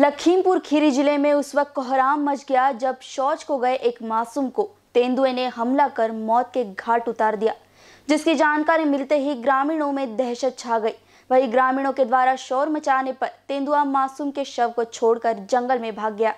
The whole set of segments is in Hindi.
लखीमपुर खीरी जिले में उस वक्त कोहराम मच गया जब शौच को गए एक मासूम को तेंदुए ने हमला कर मौत के घाट उतार दिया जिसकी जानकारी मिलते ही ग्रामीणों में दहशत छा गई वही ग्रामीणों के द्वारा शोर मचाने पर तेंदुआ मासूम के शव को छोड़कर जंगल में भाग गया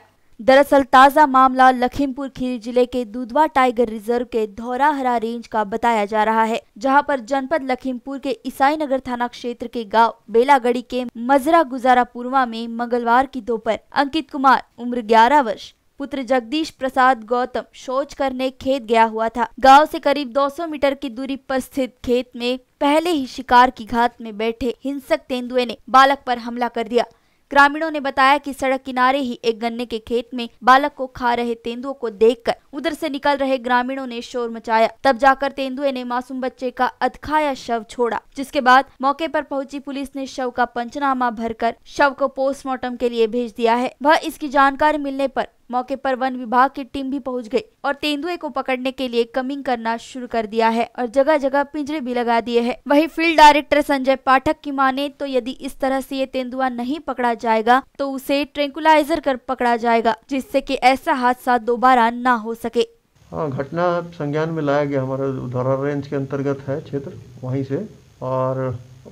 दरअसल ताज़ा मामला लखीमपुर खीरी जिले के दुधवा टाइगर रिजर्व के धौराहरा रेंज का बताया जा रहा है जहां पर जनपद लखीमपुर के ईसाई नगर थाना क्षेत्र के गांव बेलागढ़ी के मजरा गुजारा पूर्वा में मंगलवार की दोपहर अंकित कुमार उम्र 11 वर्ष पुत्र जगदीश प्रसाद गौतम शौच करने खेत गया हुआ था गांव से करीब 200 मीटर की दूरी पर स्थित खेत में पहले ही शिकार की घात में बैठे हिंसक तेंदुए ने बालक पर हमला कर दिया ग्रामीणों ने बताया कि सड़क किनारे ही एक गन्ने के खेत में बालक को खा रहे तेंदुओं को देखकर उधर से निकल रहे ग्रामीणों ने शोर मचाया तब जाकर तेंदुए ने मासूम बच्चे का अधखाया शव छोड़ा जिसके बाद मौके पर पहुंची पुलिस ने शव का पंचनामा भरकर शव को पोस्टमार्टम के लिए भेज दिया है वह इसकी जानकारी मिलने पर मौके पर वन विभाग की टीम भी पहुंच गई और तेंदुए को पकड़ने के लिए कमिंग करना शुरू कर दिया है और जगह जगह पिंजरे भी लगा दिए है वही फील्ड डायरेक्टर संजय पाठक की माने तो यदि इस तरह से ये तेंदुआ नहीं पकड़ा जाएगा तो उसे ट्रेंकुलाइजर कर पकड़ा जाएगा जिससे की ऐसा हादसा दोबारा न हो सके हाँ, घटना संज्ञान में लाया गया हमारे धौरा रेंज के अंतर्गत है क्षेत्र वहीं से और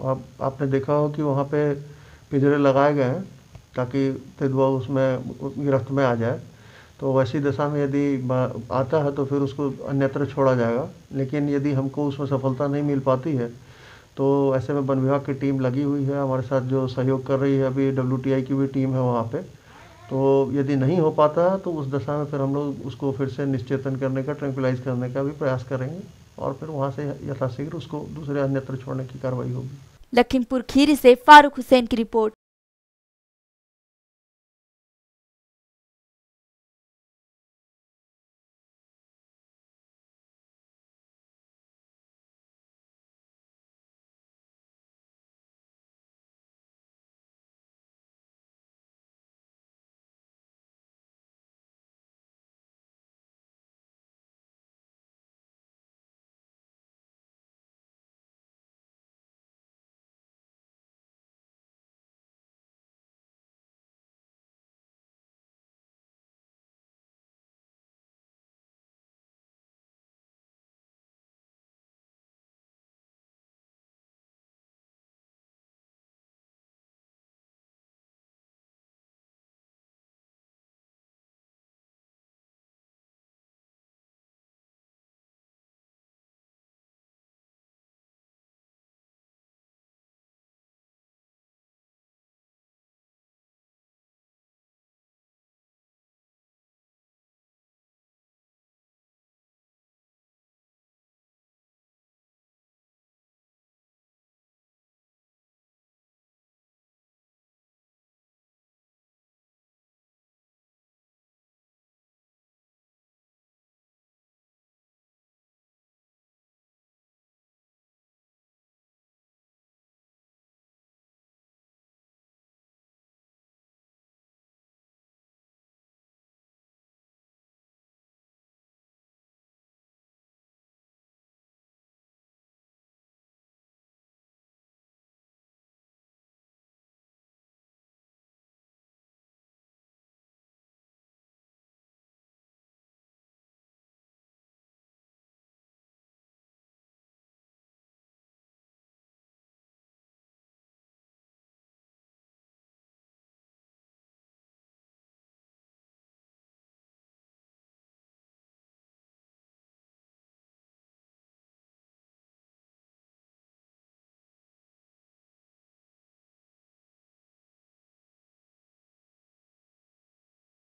आप आपने देखा हो कि वहाँ पे पिंजरे लगाए गए हैं ताकि फिर उसमें गिरफ्त में आ जाए तो वैसी दशा में यदि आता है तो फिर उसको अन्यत्र छोड़ा जाएगा लेकिन यदि हमको उसमें सफलता नहीं मिल पाती है तो ऐसे में वन विभाग की टीम लगी हुई है हमारे साथ जो सहयोग कर रही है अभी डब्ल्यू की भी टीम है वहाँ पर तो यदि नहीं हो पाता है तो उस दशा में फिर हम लोग उसको फिर से निश्चेतन करने का ट्रैंकुलाइज करने का भी प्रयास करेंगे और फिर वहाँ से यथाशीघ्र उसको दूसरे अन्यत्र छोड़ने की कार्रवाई होगी लखीमपुर खीरी से फारूक हुसैन की रिपोर्ट